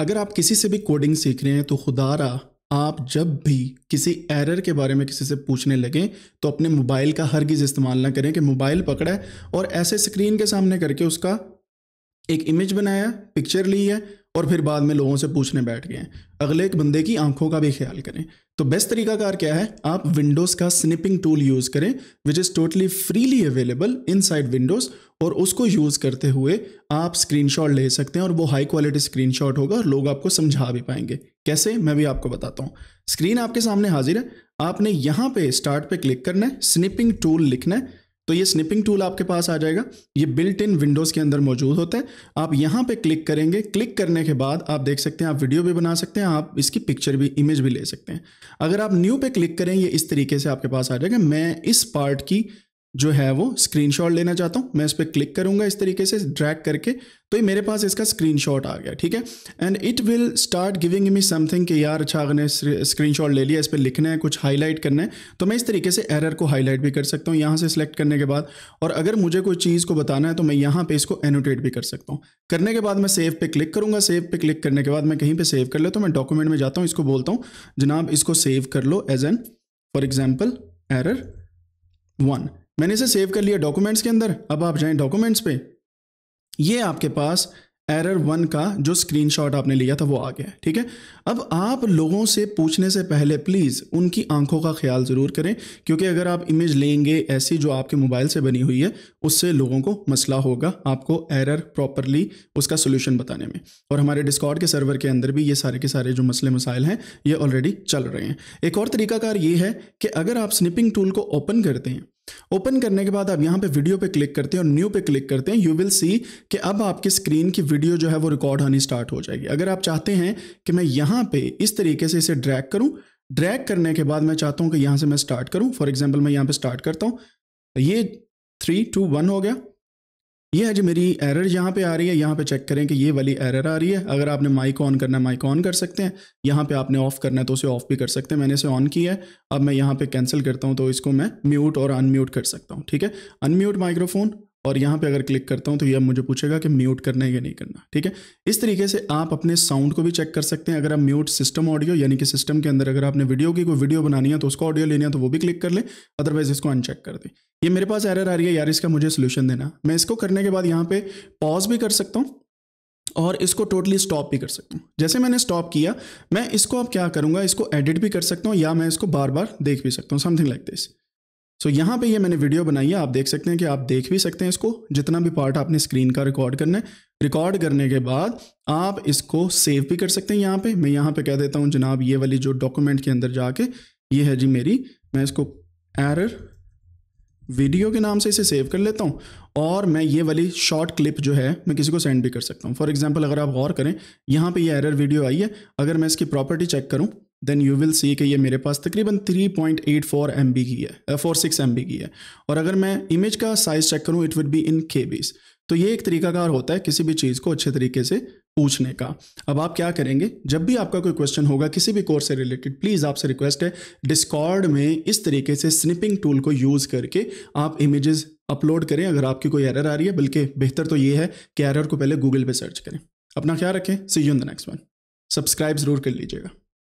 अगर आप किसी से भी कोडिंग सीख रहे हैं तो खुदारा आप जब भी किसी एरर के बारे में किसी से पूछने लगें तो अपने मोबाइल का हर गीज़ इस्तेमाल ना करें कि मोबाइल पकड़ा है और ऐसे स्क्रीन के सामने करके उसका एक इमेज बनाया पिक्चर ली है और फिर बाद में लोगों से पूछने बैठ गए अगले एक बंदे की आंखों का भी ख्याल करें तो बेस्ट तरीकाकार क्या है आप विंडोज़ का स्निपिंग टूल यूज़ करें which is totally freely available inside Windows और उसको यूज़ करते हुए आप स्क्रीनशॉट ले सकते हैं और वो हाई क्वालिटी स्क्रीनशॉट होगा और लोग आपको समझा भी पाएंगे कैसे मैं भी आपको बताता हूँ स्क्रीन आपके सामने हाजिर है आपने यहाँ पे स्टार्ट पे क्लिक करना है स्निपिंग टूल लिखना है तो ये स्निपिंग टूल आपके पास आ जाएगा ये बिल्ट इन विंडोज़ के अंदर मौजूद होता है आप यहाँ पे क्लिक करेंगे क्लिक करने के बाद आप देख सकते हैं आप वीडियो भी बना सकते हैं आप इसकी पिक्चर भी इमेज भी ले सकते हैं अगर आप न्यू पे क्लिक करें ये इस तरीके से आपके पास आ जाएगा मैं इस पार्ट की जो है वो स्क्रीनशॉट लेना चाहता हूँ मैं इस पर क्लिक करूँगा इस तरीके से ड्रैग करके तो ये मेरे पास इसका स्क्रीनशॉट आ गया ठीक है and it will start giving me something कि यार अच्छा अगर स्क्रीनशॉट ले लिया इस पर लिखना है कुछ हाईलाइट करना है तो मैं इस तरीके से एरर को हाईलाइट भी कर सकता हूँ यहाँ से सिलेक्ट करने के बाद और अगर मुझे कोई चीज़ को बताना है तो मैं यहाँ पर इसको एनोटेट भी कर सकता हूँ करने के बाद मैं सेव पर क्लिक करूँगा सेव पर क्लिक करने के बाद मैं कहीं पर सेव कर लेता तो हूँ मैं डॉक्यूमेंट में जाता हूँ इसको बोलता हूँ जनाब इसको सेव कर लो as an for example error one मैंने इसे सेव कर लिया डॉक्यूमेंट्स के अंदर अब आप जाएं डॉक्यूमेंट्स पे ये आपके पास एरर वन का जो स्क्रीनशॉट आपने लिया था वो आ गया ठीक है अब आप लोगों से पूछने से पहले प्लीज़ उनकी आंखों का ख्याल ज़रूर करें क्योंकि अगर आप इमेज लेंगे ऐसी जो आपके मोबाइल से बनी हुई है उससे लोगों को मसला होगा आपको एरर प्रॉपरली उसका सोल्यूशन बताने में और हमारे डिस्कॉर्ड के सर्वर के अंदर भी ये सारे के सारे जो मसले मसाइल हैं ये ऑलरेडी चल रहे हैं एक और तरीकाकार ये है कि अगर आप स्निपिंग टूल को ओपन करते हैं ओपन करने के बाद आप यहां पे वीडियो पे क्लिक करते हैं और न्यू पे क्लिक करते हैं यू विल सी कि अब आपकी स्क्रीन की वीडियो जो है वो रिकॉर्ड होनी स्टार्ट हो जाएगी अगर आप चाहते हैं कि मैं यहां पे इस तरीके से इसे ड्रैग करूं ड्रैग करने के बाद मैं चाहता हूं कि यहां से मैं स्टार्ट करूं फॉर एग्जाम्पल मैं यहां पर स्टार्ट करता हूं ये थ्री टू वन हो गया ये है जो मेरी एरर यहाँ पे आ रही है यहाँ पे चेक करें कि ये वाली एरर आ रही है अगर आपने माइक ऑन करना है माइक ऑन कर सकते हैं यहाँ पे आपने ऑफ करना है तो उसे ऑफ भी कर सकते हैं मैंने इसे ऑन किया है अब मैं यहाँ पे कैंसिल करता हूँ तो इसको मैं म्यूट और अनम्यूट कर सकता हूँ ठीक है अनम्यूट माइक्रोफोन और यहाँ पे अगर क्लिक करता हूँ तो यह मुझे पूछेगा कि म्यूट करना है या नहीं करना ठीक है इस तरीके से आप अपने साउंड को भी चेक कर सकते हैं अगर आप म्यूट सिस्टम ऑडियो यानी कि सिस्टम के अंदर अगर आपने वीडियो की कोई वीडियो बनानी है तो उसका ऑडियो लेना है तो वो भी क्लिक कर ले अदरवाइज इसको अनचेक कर दें ये मेरे पास एरर आ रही है यार इसका मुझे सोल्यूशन देना मैं इसको करने के बाद यहाँ पे पॉज भी कर सकता हूँ और इसको टोटली स्टॉप भी कर सकता हूँ जैसे मैंने स्टॉप किया मैं इसको अब क्या करूँगा इसको एडिट भी कर सकता हूँ या मैं इसको बार बार देख भी सकता हूँ something like this so so, यहाँ पे ये मैंने वीडियो बनाई है आप देख सकते हैं कि आप देख भी सकते हैं इसको जितना भी पार्ट आपने स्क्रीन का रिकॉर्ड करना है रिकॉर्ड करने के बाद आप इसको सेव भी कर सकते हैं यहाँ पे मैं यहाँ पे कह देता हूँ जनाब ये वाली जो डॉक्यूमेंट के अंदर जाके ये है जी मेरी मैं इसको एरर वीडियो के नाम से इसे सेव कर लेता हूँ और मैं ये वाली शॉर्ट क्लिप जो है मैं किसी को सेंड भी कर सकता हूँ फॉर एग्जाम्पल अगर आप गौर करें यहाँ पर ये एरर वीडियो आई है अगर मैं इसकी प्रॉपर्टी चेक करूँ देन यू विल सी कि ये मेरे पास तकरीबन 3.84 पॉइंट की है फोर सिक्स एम की है और अगर मैं इमेज का साइज़ चेक करूँ इट वुड बी इन के तो ये एक तरीकाकार होता है किसी भी चीज़ को अच्छे तरीके से पूछने का अब आप क्या करेंगे जब भी आपका कोई क्वेश्चन होगा किसी भी कोर्स से रिलेटेड प्लीज़ आपसे रिक्वेस्ट है डिस्कॉर्ड में इस तरीके से स्निपिंग टूल को यूज़ करके आप इमेजेस अपलोड करें अगर आपकी कोई एरर आ रही है बल्कि बेहतर तो ये है कि एरर को पहले गूगल पे सर्च करें अपना ख्याल रखें see you in the next one subscribe ज़रूर कर लीजिएगा